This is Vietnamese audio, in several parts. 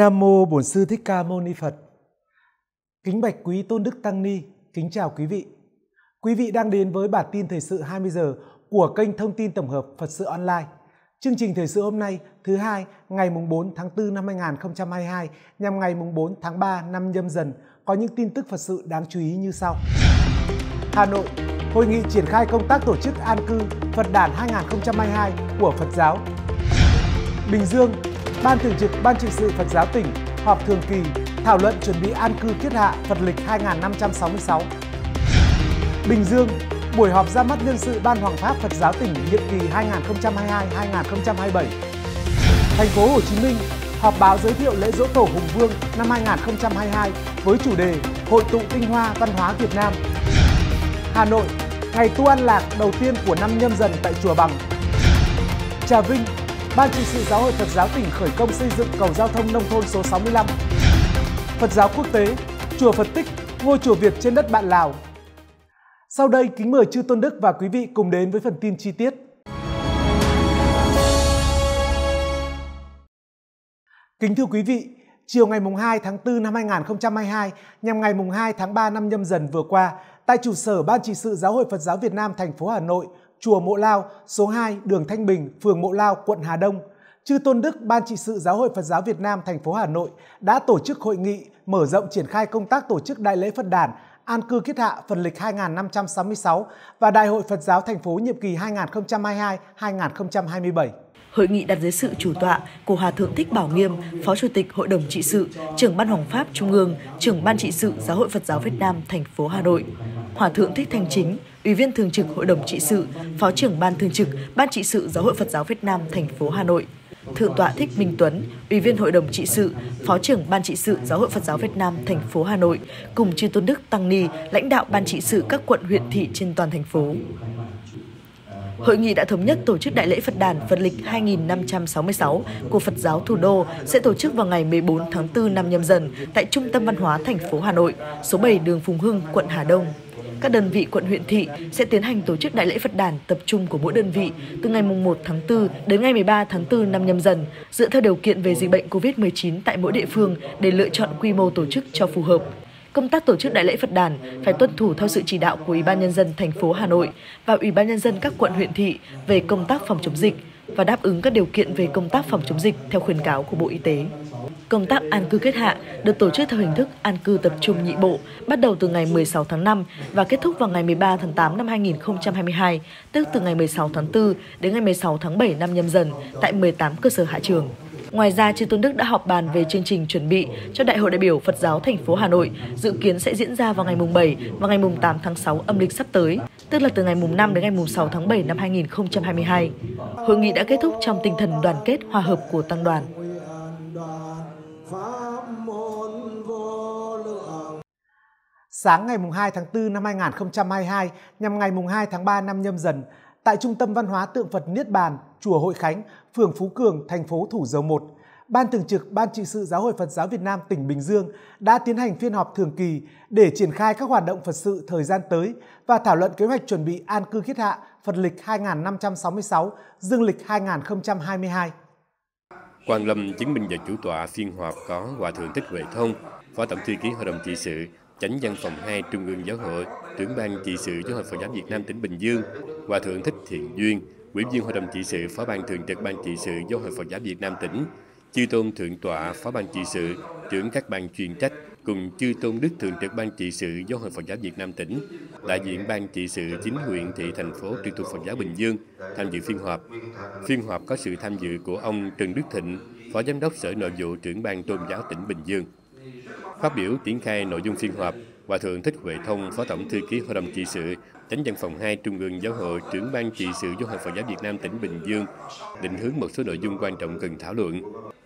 Nam mô Bổn sư Thích Ca Mâu Ni Phật. Kính bạch quý Tôn Đức Tăng Ni, kính chào quý vị. Quý vị đang đến với bản tin thời sự 20 giờ của kênh thông tin tổng hợp Phật sự online. Chương trình thời sự hôm nay, thứ hai, ngày mùng 4 tháng 4 năm 2022, nhằm ngày mùng 4 tháng 3 năm nhâm dần, có những tin tức Phật sự đáng chú ý như sau. Hà Nội, hội nghị triển khai công tác tổ chức an cư Phật đản 2022 của Phật giáo. Bình Dương, Ban Thường trực Ban trị sự Phật giáo tỉnh họp thường kỳ thảo luận chuẩn bị an cư kiết hạ Phật lịch 2566. Bình Dương, buổi họp ra mắt nhân sự Ban Hoàng pháp Phật giáo tỉnh nhiệm kỳ 2022-2027. Thành phố Hồ Chí Minh, họp báo giới thiệu lễ dỗ tổ Hùng Vương năm 2022 với chủ đề Hội tụ tinh hoa văn hóa Việt Nam. Hà Nội, ngày tu an lạc đầu tiên của năm nhâm dần tại Chùa Bằng. Trà Vinh, Ban trị sự Giáo hội Phật giáo tỉnh khởi công xây dựng cầu giao thông nông thôn số 65. Phật giáo quốc tế, chùa Phật Tích, ngôi chùa Việt trên đất bạn Lào. Sau đây kính mời chư Tôn Đức và quý vị cùng đến với phần tin chi tiết. Kính thưa quý vị, chiều ngày 2 tháng 4 năm 2022 nhằm ngày 2 tháng 3 năm nhâm dần vừa qua, tại trụ sở Ban trị sự Giáo hội Phật giáo Việt Nam thành phố Hà Nội – Chùa Mộ Lao, số 2, đường Thanh Bình, phường Mộ Lao, quận Hà Đông. Chư Tôn Đức, Ban trị sự Giáo hội Phật giáo Việt Nam thành phố Hà Nội đã tổ chức hội nghị mở rộng triển khai công tác tổ chức đại lễ Phật đản An cư Kiết hạ phần lịch 2566 và Đại hội Phật giáo thành phố nhiệm kỳ 2022-2027. Hội nghị đặt dưới sự chủ tọa của Hòa Thượng Thích Bảo Nghiêm, Phó Chủ tịch Hội đồng Trị sự, trưởng Ban Hoàng Pháp Trung ương, trưởng Ban Trị sự Giáo hội Phật giáo Việt Nam thành phố Hà Nội. Hòa thượng Thích Thanh Chính, Ủy viên Thường trực Hội đồng Trị sự, Phó trưởng Ban Thường trực Ban Trị sự Giáo hội Phật giáo Việt Nam thành phố Hà Nội. Thượng tọa Thích Minh Tuấn, Ủy viên Hội đồng trị sự, Phó trưởng Ban trị sự Giáo hội Phật giáo Việt Nam thành phố Hà Nội cùng chư tôn đức tăng ni, lãnh đạo ban trị sự các quận huyện thị trên toàn thành phố. Hội nghị đã thống nhất tổ chức Đại lễ Phật đàn Phật lịch 2566 của Phật giáo thủ đô sẽ tổ chức vào ngày 14 tháng 4 năm nhâm dần tại Trung tâm Văn hóa thành phố Hà Nội, số 7 đường Phùng Hưng, quận Hà Đông các đơn vị quận huyện thị sẽ tiến hành tổ chức đại lễ Phật đàn tập trung của mỗi đơn vị từ ngày 1 tháng 4 đến ngày 13 tháng 4 năm nhâm dần, dựa theo điều kiện về dịch bệnh COVID-19 tại mỗi địa phương để lựa chọn quy mô tổ chức cho phù hợp công tác tổ chức đại lễ Phật đàn phải tuân thủ theo sự chỉ đạo của Ủy ban nhân dân thành phố Hà Nội và Ủy ban nhân dân các quận huyện thị về công tác phòng chống dịch, và đáp ứng các điều kiện về công tác phòng chống dịch theo khuyến cáo của Bộ Y tế. Công tác an cư kết hạ được tổ chức theo hình thức an cư tập trung nhị bộ, bắt đầu từ ngày 16 tháng 5 và kết thúc vào ngày 13 tháng 8 năm 2022, tức từ ngày 16 tháng 4 đến ngày 16 tháng 7 năm nhâm dần tại 18 cơ sở hạ trường. Ngoài ra, Chư Tôn Đức đã họp bàn về chương trình chuẩn bị cho Đại hội đại biểu Phật giáo thành phố Hà Nội, dự kiến sẽ diễn ra vào ngày mùng 7 và ngày mùng 8 tháng 6 âm lịch sắp tới, tức là từ ngày mùng 5 đến ngày mùng 6 tháng 7 năm 2022. Hội nghị đã kết thúc trong tinh thần đoàn kết hòa hợp của tăng đoàn. Sáng ngày 2 tháng 4 năm 2022 nhằm ngày 2 tháng 3 năm nhâm dần, tại Trung tâm Văn hóa Tượng Phật Niết Bàn, Chùa Hội Khánh, phường Phú Cường, thành phố Thủ Dầu Một. Ban Thường trực Ban trị sự Giáo hội Phật giáo Việt Nam tỉnh Bình Dương đã tiến hành phiên họp thường kỳ để triển khai các hoạt động Phật sự thời gian tới và thảo luận kế hoạch chuẩn bị an cư khiết hạ Phật lịch 2566, dương lịch 2022. Quan Lâm chứng minh và chủ tọa phiên họp có Hòa Thượng Thích Huệ Thông, Phó Tổng thư ký Hội đồng trị sự chánh văn phòng 2 Trung ương Giáo hội, trưởng ban trị sự Giáo hội Phật giáo Việt Nam tỉnh Bình Dương, Hòa thượng Thích Thiện Duyên, Ủy viên Hội đồng trị sự Phó ban thường trực Ban trị sự Giáo hội Phật giáo Việt Nam tỉnh, chư tôn thượng tọa Phó ban trị sự, trưởng các ban chuyên trách cùng chư tôn đức thường trực Ban trị sự Giáo hội Phật giáo Việt Nam tỉnh, đại diện Ban trị sự chính huyện thị thành phố trực thuộc Phật giáo Bình Dương tham dự phiên họp. Phiên họp có sự tham dự của ông Trần Đức Thịnh, Phó Giám đốc Sở Nội vụ trưởng Ban Tôn giáo tỉnh Bình Dương. Phát biểu triển khai nội dung phiên họp, Hòa thượng Thích Huệ Thông, Phó Tổng Thư ký Hội đồng trị sự, Chánh văn phòng 2 Trung ương Giáo hội, trưởng ban trị sự Giáo hội Phật giáo Việt Nam tỉnh Bình Dương, định hướng một số nội dung quan trọng cần thảo luận.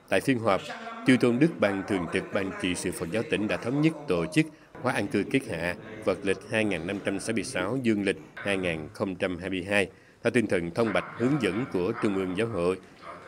Tại phiên họp, Chư Tôn Đức Ban Thường trực Ban trị sự Phật giáo tỉnh đã thống nhất tổ chức khóa an cư kiết hạ vật lịch 2566 dương lịch 2022 theo tinh thần thông bạch hướng dẫn của Trung ương Giáo hội.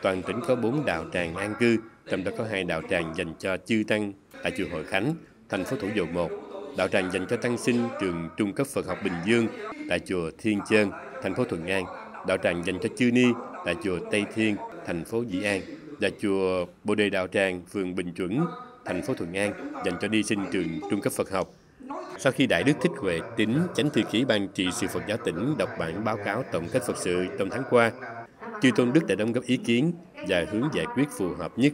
Toàn tỉnh có 4 đạo tràng an cư trong đó có hai đạo tràng dành cho chư tăng tại chùa Hội Khánh, thành phố Thủ Dầu Một, đạo tràng dành cho tăng sinh trường trung cấp Phật học Bình Dương tại chùa Thiên Chơn, thành phố Thuận An, đạo tràng dành cho chư ni tại chùa Tây Thiên, thành phố Dĩ An và chùa Bồ Đề Đạo Tràng, phường Bình Chuẩn, thành phố Thuận An dành cho đi sinh trường trung cấp Phật học. Sau khi Đại Đức Thích Huệ Tính, Chánh Thư ký Ban trị sự Phật giáo tỉnh đọc bản báo cáo tổng kết Phật sự trong tháng qua, Chư Tôn Đức đã đóng góp ý kiến và hướng giải quyết phù hợp nhất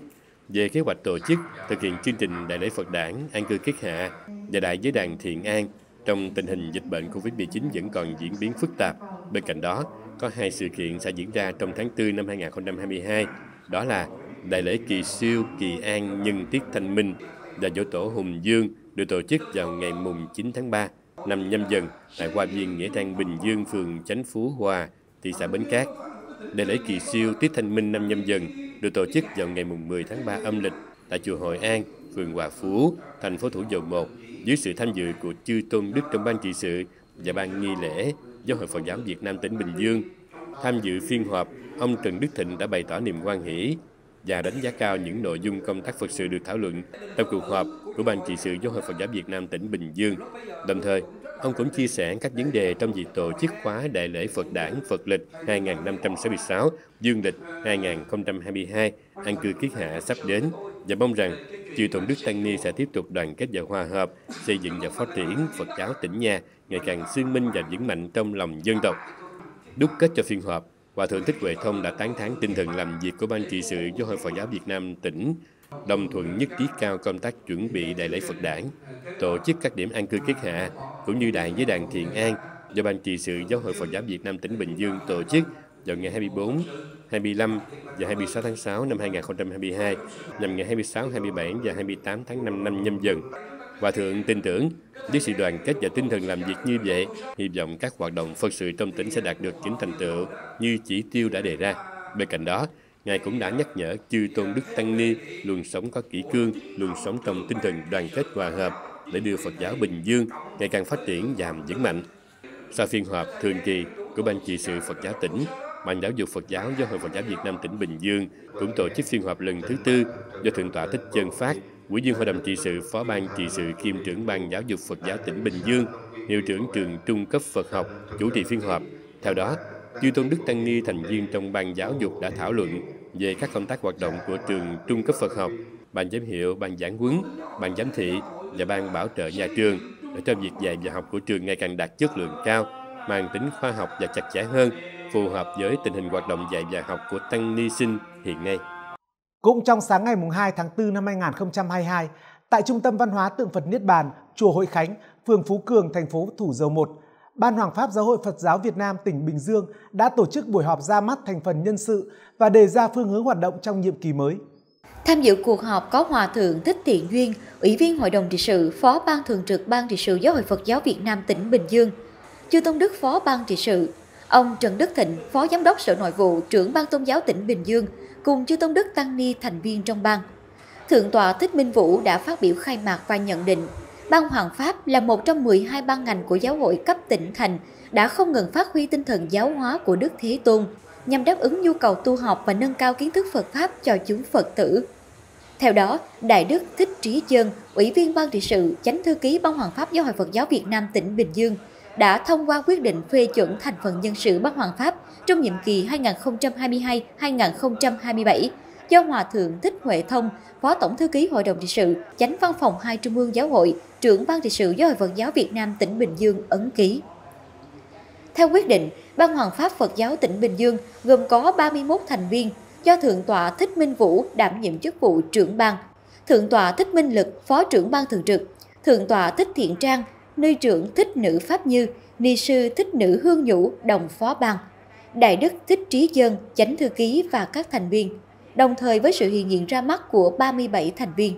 về kế hoạch tổ chức thực hiện chương trình đại lễ Phật đản an cư kiết hạ và đại giới đàn thiện an trong tình hình dịch bệnh COVID-19 vẫn còn diễn biến phức tạp. Bên cạnh đó, có hai sự kiện sẽ diễn ra trong tháng 4 năm 2022, đó là Đại lễ Kỳ Siêu Kỳ An Nhân Tiết Thanh Minh và Dỗ Tổ Hùng Dương được tổ chức vào ngày mùng 9 tháng 3 năm nhâm dần tại Hoa Viên Nghĩa Trang Bình Dương, phường Chánh Phú Hòa, thị xã Bến Cát, Đại lễ kỳ siêu tiết thanh minh năm nhâm dần được tổ chức vào ngày 10 tháng 3 âm lịch tại chùa Hội An, phường Hòa Phú, thành phố Thủ Dầu Một dưới sự tham dự của chư tôn đức trong ban trị sự và ban nghi lễ do Hội Phật giáo Việt Nam tỉnh Bình Dương. Tham dự phiên họp, ông Trần Đức Thịnh đã bày tỏ niềm hoan hỷ và đánh giá cao những nội dung công tác Phật sự được thảo luận trong cuộc họp của Ban trị sự Giáo hội Phật giáo Việt Nam tỉnh Bình Dương. Đồng thời, Ông cũng chia sẻ các vấn đề trong dịp tổ chức khóa đại lễ Phật đản Phật lịch 2566, dương lịch 2022, an cư kiết hạ sắp đến và mong rằng Chư Tôn Đức Tăng Ni sẽ tiếp tục đoàn kết và hòa hợp, xây dựng và phát triển Phật giáo tỉnh nhà ngày càng xương minh và vững mạnh trong lòng dân tộc. Đúc kết cho phiên họp, Hòa Thượng Thích Huệ Thông đã tán thán tinh thần làm việc của Ban trị sự Giáo hội Phật giáo Việt Nam tỉnh đồng thuận nhất trí cao công tác chuẩn bị đại lễ Phật đản, tổ chức các điểm an cư kiết hạ, cũng như đại với đàn Thiền an do Ban trị sự Giáo hội Phật giáo Việt Nam tỉnh Bình Dương tổ chức vào ngày 24, 25 và 26 tháng 6 năm 2022, nhằm ngày 26, 27 và 28 tháng 5 năm nhâm dần. Hòa Thượng tin tưởng, với sự đoàn kết và tinh thần làm việc như vậy, hy vọng các hoạt động Phật sự trong tỉnh sẽ đạt được những thành tựu như chỉ tiêu đã đề ra. Bên cạnh đó, Ngài cũng đã nhắc nhở chư tôn đức Tăng Ni luôn sống có kỷ cương, luôn sống trong tinh thần đoàn kết hòa hợp để đưa Phật giáo Bình Dương ngày càng phát triển và vững mạnh. Sau phiên họp thường kỳ của Ban trị sự Phật giáo tỉnh, Ban giáo dục Phật giáo do Hội Phật giáo Việt Nam tỉnh Bình Dương cũng tổ chức phiên họp lần thứ tư do Thượng tọa Thích Chân Phát, Ủy viên Hội đồng trị sự, Phó ban trị sự kiêm trưởng Ban giáo dục Phật giáo tỉnh Bình Dương, hiệu trưởng trường Trung cấp Phật học, chủ trì phiên họp. Theo đó, Chư Tôn Đức Tăng Ni thành viên trong ban giáo dục đã thảo luận về các công tác hoạt động của trường trung cấp Phật học, ban giám hiệu, ban giảng huấn, ban giám thị và ban bảo trợ nhà trường để cho việc dạy và học của trường ngày càng đạt chất lượng cao, mang tính khoa học và chặt chẽ hơn, phù hợp với tình hình hoạt động dạy và học của tăng ni sinh hiện nay. Cũng trong sáng ngày 2 tháng 4 năm 2022, tại Trung tâm Văn hóa Tượng Phật Niết Bàn, Chùa Hội Khánh, phường Phú Cường, thành phố Thủ Dầu Một, Ban Hoàng pháp Giáo hội Phật giáo Việt Nam tỉnh Bình Dương đã tổ chức buổi họp ra mắt thành phần nhân sự và đề ra phương hướng hoạt động trong nhiệm kỳ mới. Tham dự cuộc họp có Hòa Thượng Thích Thiện Duyên, Ủy viên Hội đồng trị sự, Phó Ban Thường trực Ban trị sự Giáo hội Phật giáo Việt Nam tỉnh Bình Dương, Chư Tôn Đức Phó Ban trị sự, ông Trần Đức Thịnh, Phó Giám đốc Sở Nội vụ, trưởng Ban Tôn giáo tỉnh Bình Dương, cùng Chư Tôn Đức Tăng Ni thành viên trong ban. Thượng tọa Thích Minh Vũ đã phát biểu khai mạc và nhận định Ban Hoàng Pháp là một trong 12 ban ngành của giáo hội cấp tỉnh thành, đã không ngừng phát huy tinh thần giáo hóa của Đức Thế Tôn, nhằm đáp ứng nhu cầu tu học và nâng cao kiến thức Phật Pháp cho chúng Phật tử. Theo đó, Đại Đức Thích Trí Dân, Ủy viên Ban trị sự, Chánh Thư ký Ban Hoàng Pháp Giáo hội Phật giáo Việt Nam tỉnh Bình Dương, đã thông qua quyết định phê chuẩn thành phần nhân sự Ban Hoàng Pháp trong nhiệm kỳ 2022-2027 do Hòa Thượng Thích Huệ Thông, Phó Tổng Thư ký Hội đồng trị sự, Chánh Văn phòng Hai Trung ương Giáo hội, trưởng Ban trị sự Giáo hội Phật giáo Việt Nam tỉnh Bình Dương ấn ký. Theo quyết định, Ban Hoàng Pháp Phật giáo tỉnh Bình Dương gồm có 31 thành viên do Thượng tọa Thích Minh Vũ đảm nhiệm chức vụ trưởng ban, Thượng tọa Thích Minh Lực, Phó trưởng ban thường trực, Thượng tọa Thích Thiện Trang, Ni trưởng Thích Nữ Pháp Như, Ni sư Thích Nữ Hương Nhũ, đồng phó ban, Đại đức Thích Trí Dân, chánh thư ký và các thành viên đồng thời với sự hiện diện ra mắt của 37 thành viên.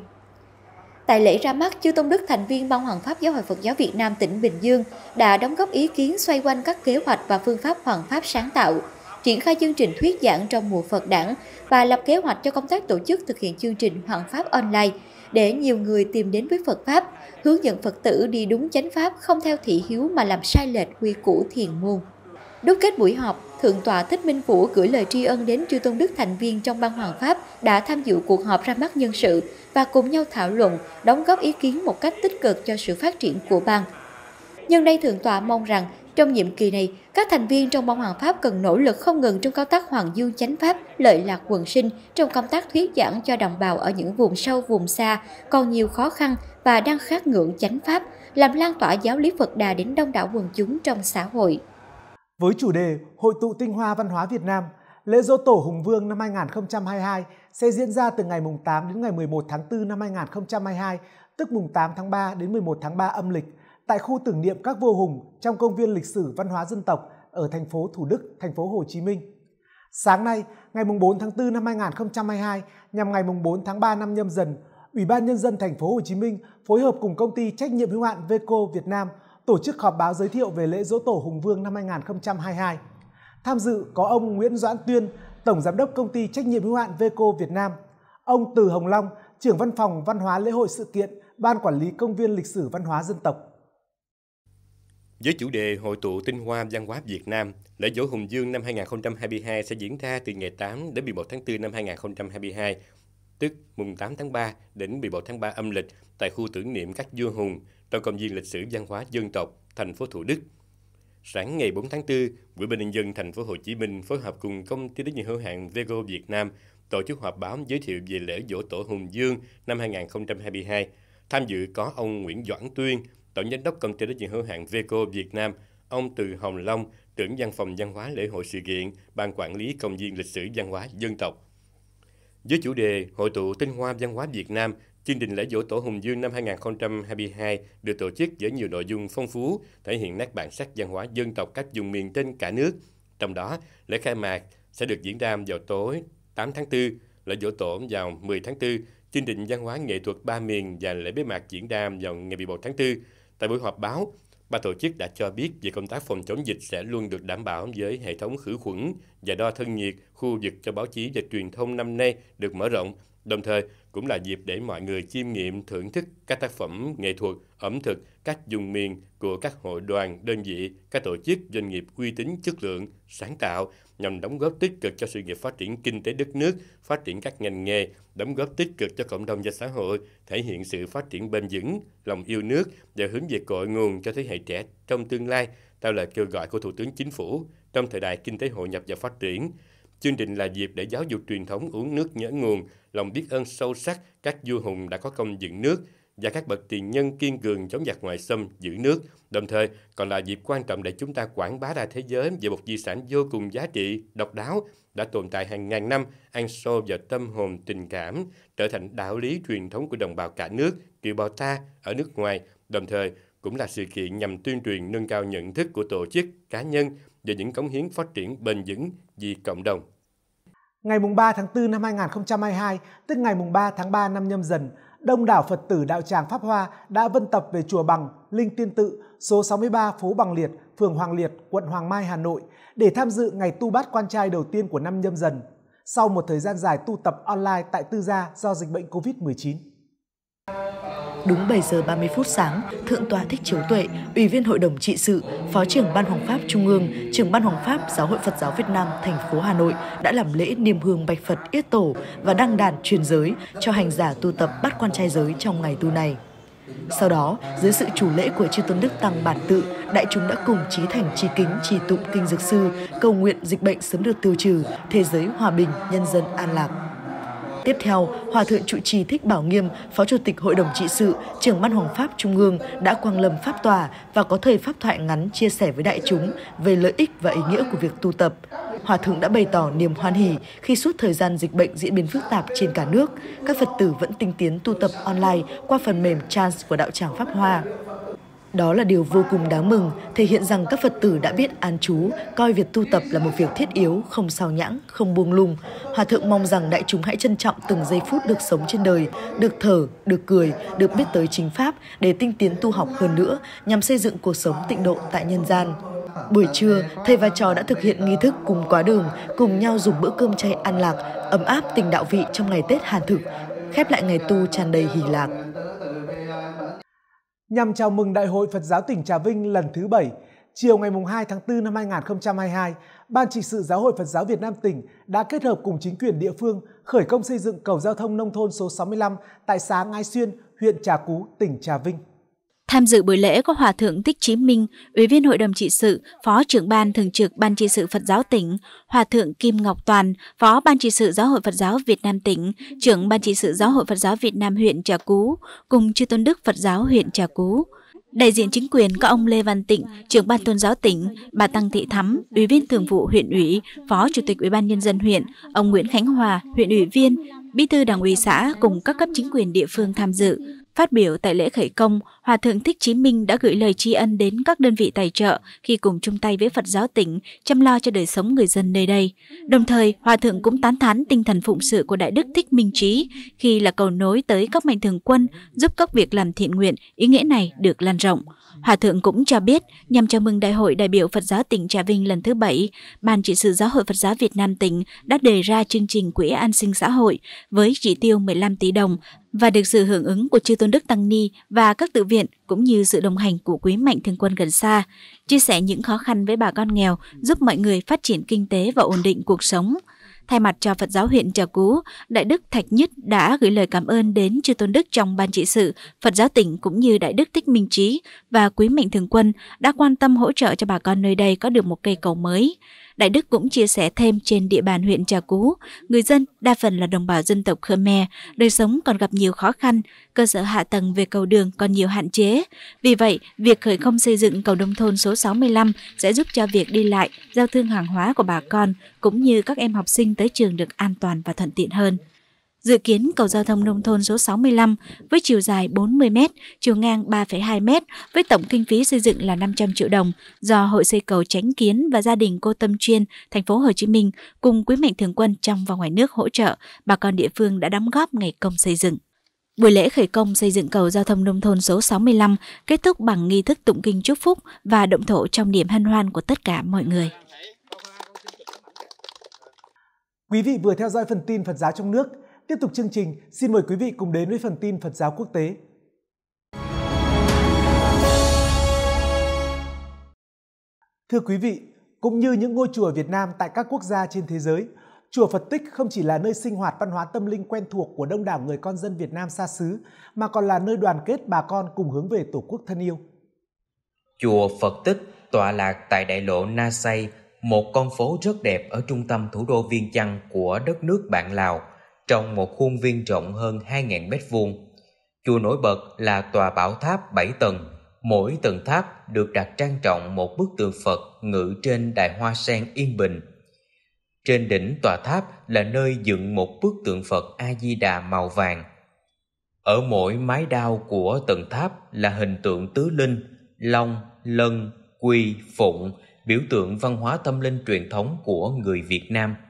Tại lễ ra mắt, Chư Tôn Đức thành viên Ban Hoàng Pháp Giáo hội Phật giáo Việt Nam tỉnh Bình Dương đã đóng góp ý kiến xoay quanh các kế hoạch và phương pháp Hoàng Pháp sáng tạo, triển khai chương trình thuyết giảng trong mùa Phật đảng và lập kế hoạch cho công tác tổ chức thực hiện chương trình Hoàng Pháp online để nhiều người tìm đến với Phật Pháp, hướng dẫn Phật tử đi đúng chánh Pháp không theo thị hiếu mà làm sai lệch quy củ thiền môn. Đúc kết buổi họp, Thượng tọa Thích Minh Vũ gửi lời tri ân đến chư tôn đức thành viên trong ban Hoàng Pháp đã tham dự cuộc họp ra mắt nhân sự và cùng nhau thảo luận, đóng góp ý kiến một cách tích cực cho sự phát triển của ban. Nhân đây Thượng tọa mong rằng trong nhiệm kỳ này, các thành viên trong ban Hoàng Pháp cần nỗ lực không ngừng trong công tác Hoàng Dương Chánh Pháp, lợi lạc quần sinh, trong công tác thuyết giảng cho đồng bào ở những vùng sâu vùng xa, còn nhiều khó khăn và đang khát ngưỡng chánh Pháp, làm lan tỏa giáo lý Phật Đà đến đông đảo quần chúng trong xã hội. Với chủ đề Hội tụ tinh hoa văn hóa Việt Nam, lễ dỗ tổ Hùng Vương năm 2022 sẽ diễn ra từ ngày mùng 8 đến ngày 11 tháng 4 năm 2022, tức mùng 8 tháng 3 đến 11 tháng 3 âm lịch, tại khu tưởng niệm các vua hùng trong công viên lịch sử văn hóa dân tộc ở thành phố Thủ Đức, thành phố Hồ Chí Minh. Sáng nay, ngày 4 tháng 4 năm 2022, nhằm ngày 4 tháng 3 năm nhâm dần, Ủy ban Nhân dân thành phố Hồ Chí Minh phối hợp cùng công ty trách nhiệm hữu hạn Veco Việt Nam – tổ chức họp báo giới thiệu về lễ dỗ tổ Hùng Vương năm 2022. Tham dự có ông Nguyễn Doãn Tuyên, Tổng Giám đốc Công ty Trách nhiệm hữu hạn Veco Việt Nam, ông Từ Hồng Long, trưởng Văn phòng Văn hóa Lễ hội Sự kiện, Ban Quản lý Công viên Lịch sử Văn hóa Dân tộc. Với chủ đề Hội tụ tinh hoa văn hóa Việt Nam, lễ dỗ Hùng Dương năm 2022 sẽ diễn ra từ ngày 8 đến 11 tháng 4 năm 2022, tức mùng 8 tháng 3 đến 11 tháng 3 âm lịch tại khu tưởng niệm các vua Hùng, trong công viên lịch sử văn hóa dân tộc thành phố Thủ Đức. Sáng ngày 4 tháng 4, Ủy ban nhân dân thành phố Hồ Chí Minh phối hợp cùng công ty trách nhiệm hữu hạn Vego Việt Nam tổ chức họp báo giới thiệu về lễ dỗ tổ Hùng Dương năm 2022. Tham dự có ông Nguyễn Doãn Tuyên, tổng giám đốc công ty trách nhiệm hữu hạn Vego Việt Nam, ông Từ Hồng Long, trưởng văn phòng văn hóa lễ hội sự kiện, ban quản lý công viên lịch sử văn hóa dân tộc. Với chủ đề Hội tụ tinh hoa văn hóa Việt Nam Chương trình lễ dỗ tổ Hùng Dương năm 2022 được tổ chức với nhiều nội dung phong phú, thể hiện nét bản sắc văn hóa dân tộc các vùng miền trên cả nước. Trong đó, lễ khai mạc sẽ được diễn ra vào tối 8 tháng 4, lễ dỗ tổ vào 10 tháng 4, chương trình văn hóa nghệ thuật ba miền và lễ bế mạc diễn ra vào ngày 11 tháng 4. Tại buổi họp báo, Ban tổ chức đã cho biết về công tác phòng chống dịch sẽ luôn được đảm bảo với hệ thống khử khuẩn và đo thân nhiệt khu vực cho báo chí và truyền thông năm nay được mở rộng. Đồng thời, cũng là dịp để mọi người chiêm nghiệm thưởng thức các tác phẩm nghệ thuật, ẩm thực, các dùng miền của các hội đoàn, đơn vị, các tổ chức, doanh nghiệp uy tín, chất lượng, sáng tạo nhằm đóng góp tích cực cho sự nghiệp phát triển kinh tế đất nước, phát triển các ngành nghề, đóng góp tích cực cho cộng đồng và xã hội, thể hiện sự phát triển bền vững, lòng yêu nước và hướng về cội nguồn cho thế hệ trẻ trong tương lai, theo lời kêu gọi của Thủ tướng Chính phủ trong thời đại kinh tế hội nhập và phát triển. Chương trình là dịp để giáo dục truyền thống uống nước nhớ nguồn, lòng biết ơn sâu sắc các vua hùng đã có công dựng nước và các bậc tiền nhân kiên cường chống giặc ngoại xâm giữ nước, đồng thời còn là dịp quan trọng để chúng ta quảng bá ra thế giới về một di sản vô cùng giá trị, độc đáo đã tồn tại hàng ngàn năm, ăn sâu vào tâm hồn tình cảm, trở thành đạo lý truyền thống của đồng bào cả nước, kiều bào ta ở nước ngoài, đồng thời cũng là sự kiện nhằm tuyên truyền nâng cao nhận thức của tổ chức, cá nhân về những cống hiến phát triển bền vững vì cộng đồng. Ngày 3 tháng 4 năm 2022, tức ngày 3 tháng 3 năm nhâm dần, đông đảo Phật tử Đạo Tràng Pháp Hoa đã vân tập về Chùa Bằng, Linh Tiên Tự, số 63 phố Bằng Liệt, phường Hoàng Liệt, quận Hoàng Mai, Hà Nội để tham dự ngày tu bát quan trai đầu tiên của năm nhâm dần. Sau một thời gian dài tu tập online tại tư gia do dịch bệnh COVID-19. Đúng 7 giờ 30 phút sáng, Thượng tọa Thích Chiếu Tuệ, Ủy viên Hội đồng trị sự, Phó trưởng Ban Hoàng Pháp Trung ương, trưởng Ban Hoàng Pháp Giáo hội Phật giáo Việt Nam thành phố Hà Nội đã làm lễ niềm hương bạch Phật Yết Tổ và đăng đàn truyền giới cho hành giả tu tập bắt quan trai giới trong ngày tu này. Sau đó, dưới sự chủ lễ của chư tôn đức tăng bản tự, đại chúng đã cùng trí thành trì kính trì tụng kinh dược sư, cầu nguyện dịch bệnh sớm được tiêu trừ, thế giới hòa bình, nhân dân an lạc. Tiếp theo, Hòa Thượng Trụ Trì Thích Bảo Nghiêm, Phó Chủ tịch Hội đồng Trị sự, trưởng Ban Hoàng Pháp Trung ương đã quang lâm Pháp Tòa và có thời Pháp thoại ngắn chia sẻ với đại chúng về lợi ích và ý nghĩa của việc tu tập. Hòa Thượng đã bày tỏ niềm hoan hỷ khi suốt thời gian dịch bệnh diễn biến phức tạp trên cả nước, các Phật tử vẫn tinh tiến tu tập online qua phần mềm Chance của Đạo Tràng Pháp Hoa. Đó là điều vô cùng đáng mừng, thể hiện rằng các Phật tử đã biết an trú, coi việc tu tập là một việc thiết yếu, không sao nhãng, không buông lung. Hòa thượng mong rằng đại chúng hãy trân trọng từng giây phút được sống trên đời, được thở, được cười, được biết tới chính pháp để tinh tiến tu học hơn nữa, nhằm xây dựng cuộc sống tịnh độ tại nhân gian. Buổi trưa, thầy và trò đã thực hiện nghi thức cùng quá đường, cùng nhau dùng bữa cơm chay an lạc, ấm áp tình đạo vị trong ngày Tết Hàn thực, khép lại ngày tu tràn đầy hỷ lạc. Nhằm chào mừng Đại hội Phật giáo tỉnh Trà Vinh lần thứ 7, chiều ngày 2 tháng 4 năm 2022, Ban trị sự Giáo hội Phật giáo Việt Nam tỉnh đã kết hợp cùng chính quyền địa phương khởi công xây dựng cầu giao thông nông thôn số 65 tại xã Ngai Xuyên, huyện Trà Cú, tỉnh Trà Vinh. Tham dự buổi lễ có Hòa Thượng Thích Chí Minh, Ủy viên Hội đồng Trị sự, Phó trưởng ban Thường trực Ban Trị sự Phật giáo tỉnh, Hòa Thượng Kim Ngọc Toàn, Phó Ban Trị sự Giáo hội Phật giáo Việt Nam tỉnh, trưởng Ban Trị sự Giáo hội Phật giáo Việt Nam huyện Trà Cú, cùng Chư Tôn Đức Phật giáo huyện Trà Cú. Đại diện chính quyền có ông Lê Văn Tịnh, trưởng ban tôn giáo tỉnh, bà Tăng Thị Thắm, ủy viên thường vụ huyện ủy, phó chủ tịch ủy ban nhân dân huyện, ông Nguyễn Khánh Hòa, huyện ủy viên, bí thư đảng ủy xã cùng các cấp chính quyền địa phương tham dự. Phát biểu tại lễ khởi công, Hòa Thượng Thích Chí Minh đã gửi lời tri ân đến các đơn vị tài trợ khi cùng chung tay với Phật giáo tỉnh chăm lo cho đời sống người dân nơi đây. Đồng thời, Hòa Thượng cũng tán thán tinh thần phụng sự của Đại Đức Thích Minh Trí khi là cầu nối tới các mạnh thường quân giúp các việc làm thiện nguyện, ý nghĩa này được lan rộng. Hòa Thượng cũng cho biết, nhằm chào mừng Đại hội đại biểu Phật giáo tỉnh Trà Vinh lần thứ bảy, Ban trị sự Giáo hội Phật giáo Việt Nam tỉnh đã đề ra chương trình Quỹ An sinh xã hội với chỉ tiêu 15 tỷ đồng và được sự hưởng ứng của chư tôn đức tăng ni và các tự viện cũng như sự đồng hành của quý mạnh thường quân gần xa, chia sẻ những khó khăn với bà con nghèo, giúp mọi người phát triển kinh tế và ổn định cuộc sống. Thay mặt cho Phật giáo huyện Trà Cú, Đại đức Thạch Nhất đã gửi lời cảm ơn đến chư tôn đức trong ban trị sự, Phật giáo tỉnh cũng như Đại đức Thích Minh Trí và quý mệnh thường quân đã quan tâm hỗ trợ cho bà con nơi đây có được một cây cầu mới. Đại Đức cũng chia sẻ thêm trên địa bàn huyện Trà Cú, người dân đa phần là đồng bào dân tộc Khmer, đời sống còn gặp nhiều khó khăn, cơ sở hạ tầng về cầu đường còn nhiều hạn chế. Vì vậy, việc khởi công xây dựng cầu nông thôn số 65 sẽ giúp cho việc đi lại, giao thương hàng hóa của bà con cũng như các em học sinh tới trường được an toàn và thuận tiện hơn. Dự kiến cầu giao thông nông thôn số 65 với chiều dài 40 m, chiều ngang 3,2 m với tổng kinh phí xây dựng là 500 triệu đồng do Hội xây cầu Tránh Kiến và gia đình cô Tâm Chuyên, thành phố Hồ Chí Minh cùng quý mệnh thường quân trong và ngoài nước hỗ trợ, bà con địa phương đã đóng góp ngày công xây dựng. Buổi lễ khởi công xây dựng cầu giao thông nông thôn số 65 kết thúc bằng nghi thức tụng kinh chúc phúc và động thổ trong niềm hân hoan của tất cả mọi người. Quý vị vừa theo dõi phần tin Phật giáo trong nước – Tiếp tục chương trình, xin mời quý vị cùng đến với phần tin Phật giáo quốc tế. Thưa quý vị, cũng như những ngôi chùa Việt Nam tại các quốc gia trên thế giới, chùa Phật Tích không chỉ là nơi sinh hoạt văn hóa tâm linh quen thuộc của đông đảo người con dân Việt Nam xa xứ, mà còn là nơi đoàn kết bà con cùng hướng về Tổ quốc thân yêu. Chùa Phật Tích tọa lạc tại đại lộ Na Say, một con phố rất đẹp ở trung tâm thủ đô Viên Chăn của đất nước bạn Lào – trong một khuôn viên rộng hơn 2.000 mét vuông. Chùa nổi bật là tòa bảo tháp 7 tầng, mỗi tầng tháp được đặt trang trọng một bức tượng Phật ngự trên đài hoa sen yên bình. Trên đỉnh tòa tháp là nơi dựng một bức tượng Phật A-di-đà màu vàng. Ở mỗi mái đao của tầng tháp là hình tượng tứ linh, long, lân, quy, phụng, biểu tượng văn hóa tâm linh truyền thống của người Việt Nam –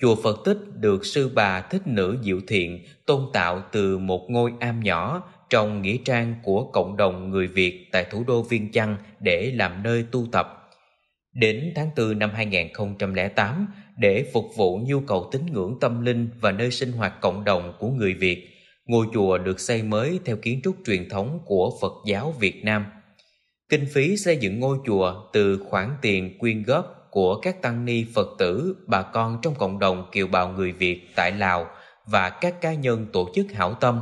Chùa Phật Tích được sư bà Thích Nữ Diệu Thiện tôn tạo từ một ngôi am nhỏ trong nghĩa trang của cộng đồng người Việt tại thủ đô Viên Chăn để làm nơi tu tập. Đến tháng 4 năm 2008, để phục vụ nhu cầu tín ngưỡng tâm linh và nơi sinh hoạt cộng đồng của người Việt, ngôi chùa được xây mới theo kiến trúc truyền thống của Phật giáo Việt Nam. Kinh phí xây dựng ngôi chùa từ khoản tiền quyên góp của các tăng ni Phật tử, bà con trong cộng đồng kiều bào người Việt tại Lào và các cá nhân tổ chức hảo tâm.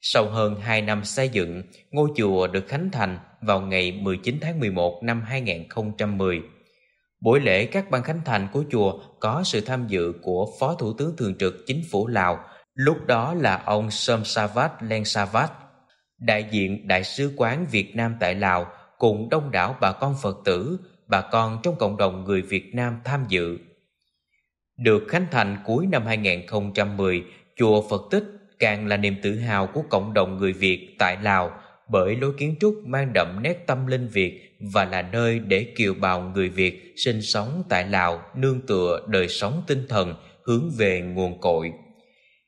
Sau hơn 2 năm xây dựng, ngôi chùa được khánh thành vào ngày 19 tháng 11 năm 2010. Buổi lễ các ban khánh thành của chùa có sự tham dự của Phó Thủ tướng Thường trực Chính phủ Lào, lúc đó là ông Somsavat Savat, đại diện Đại sứ quán Việt Nam tại Lào cùng đông đảo bà con Phật tử, bà con trong cộng đồng người Việt Nam tham dự. Được khánh thành cuối năm 2010, chùa Phật Tích càng là niềm tự hào của cộng đồng người Việt tại Lào bởi lối kiến trúc mang đậm nét tâm linh Việt và là nơi để kiều bào người Việt sinh sống tại Lào nương tựa đời sống tinh thần hướng về nguồn cội.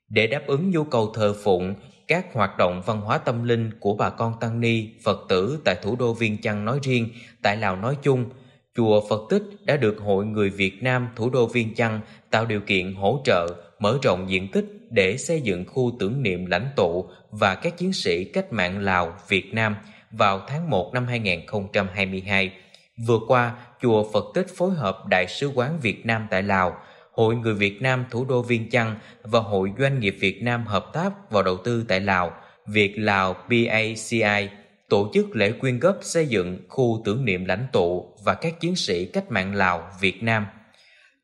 Để đáp ứng nhu cầu thờ phụng, các hoạt động văn hóa tâm linh của bà con Tăng Ni, Phật tử tại thủ đô Viên Chăn nói riêng, tại Lào nói chung – Chùa Phật Tích đã được Hội Người Việt Nam thủ đô Viên Chăn tạo điều kiện hỗ trợ mở rộng diện tích để xây dựng khu tưởng niệm lãnh tụ và các chiến sĩ cách mạng Lào, Việt Nam vào tháng 1 năm 2022. Vừa qua, Chùa Phật Tích phối hợp Đại sứ quán Việt Nam tại Lào, Hội Người Việt Nam thủ đô Viên Chăn và Hội Doanh nghiệp Việt Nam hợp tác vào đầu tư tại Lào, Việt Lào BACI tổ chức lễ quyên góp xây dựng khu tưởng niệm lãnh tụ và các chiến sĩ cách mạng Lào, Việt Nam.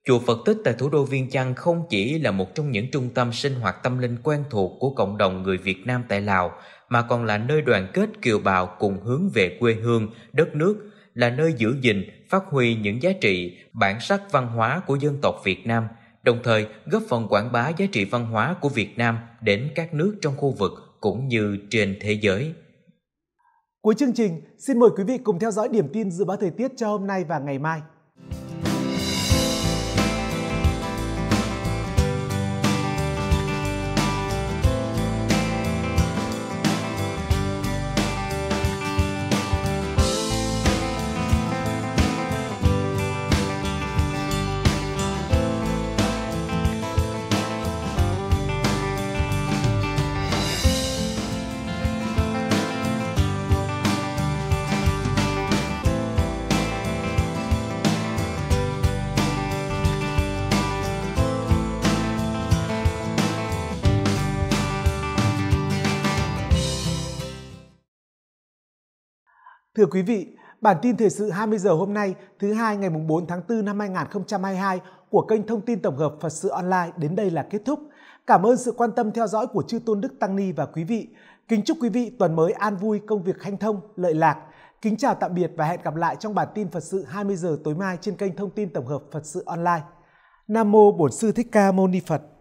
Chùa Phật Tích tại thủ đô Viên Chăn không chỉ là một trong những trung tâm sinh hoạt tâm linh quen thuộc của cộng đồng người Việt Nam tại Lào, mà còn là nơi đoàn kết kiều bào cùng hướng về quê hương, đất nước, là nơi giữ gìn, phát huy những giá trị, bản sắc văn hóa của dân tộc Việt Nam, đồng thời góp phần quảng bá giá trị văn hóa của Việt Nam đến các nước trong khu vực cũng như trên thế giới. Cuối chương trình, xin mời quý vị cùng theo dõi điểm tin dự báo thời tiết cho hôm nay và ngày mai. Thưa quý vị, bản tin thời sự 20 giờ hôm nay, thứ hai ngày 4 tháng 4 năm 2022 của kênh thông tin tổng hợp Phật sự online đến đây là kết thúc. Cảm ơn sự quan tâm theo dõi của chư Tôn Đức Tăng Ni và quý vị. Kính chúc quý vị tuần mới an vui, công việc hanh thông, lợi lạc. Kính chào tạm biệt và hẹn gặp lại trong bản tin Phật sự 20 giờ tối mai trên kênh thông tin tổng hợp Phật sự online. Nam mô Bổn sư Thích Ca Mâu Ni Phật.